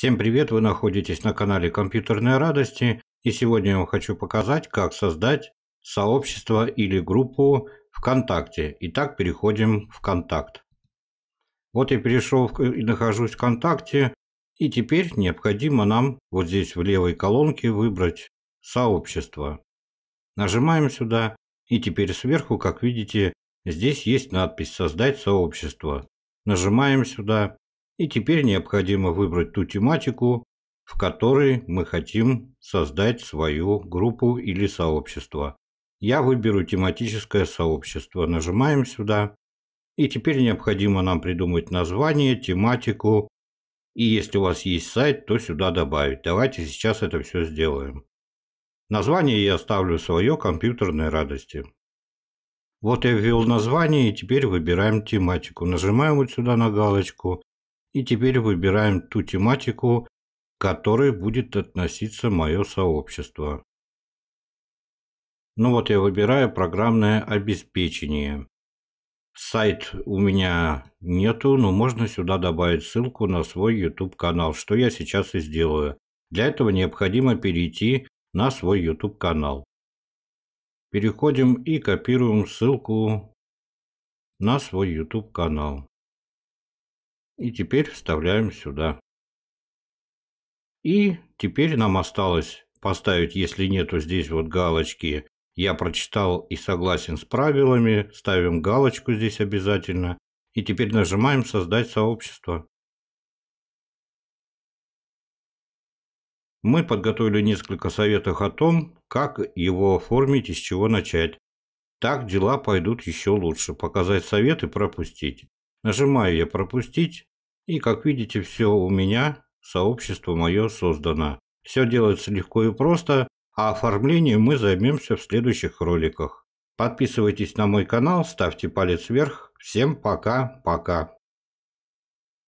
Всем привет, вы находитесь на канале Компьютерные Радости и сегодня я вам хочу показать, как создать сообщество или группу ВКонтакте. Итак, переходим в ВКонтакт. Вот я перешел и нахожусь в ВКонтакте и теперь необходимо нам вот здесь в левой колонке выбрать сообщество. Нажимаем сюда и теперь сверху, как видите, здесь есть надпись «Создать сообщество». Нажимаем сюда и теперь необходимо выбрать ту тематику, в которой мы хотим создать свою группу или сообщество. Я выберу тематическое сообщество, нажимаем сюда, и теперь необходимо нам придумать название, тематику, и если у вас есть сайт, то сюда добавить. Давайте сейчас это все сделаем. Название я оставлю свое компьютерной радости. Вот я ввел название и теперь выбираем тематику. Нажимаем вот сюда на галочку и теперь выбираем ту тематику, к которой будет относиться мое сообщество. Ну вот я выбираю программное обеспечение. Сайт у меня нету, но можно сюда добавить ссылку на свой YouTube канал, что я сейчас и сделаю. Для этого необходимо перейти на свой YouTube канал. Переходим и копируем ссылку на свой YouTube канал. И теперь вставляем сюда. И теперь нам осталось поставить, если нету здесь вот галочки «Я прочитал и согласен с правилами», ставим галочку здесь обязательно. И теперь нажимаем «Создать сообщество». Мы подготовили несколько советов о том, как его оформить и с чего начать. Так дела пойдут еще лучше. Показать совет и пропустить. Нажимаю я «Пропустить». И, как видите, все у меня, сообщество мое создано. Все делается легко и просто, а оформлением мы займемся в следующих роликах. Подписывайтесь на мой канал, ставьте палец вверх. Всем пока-пока.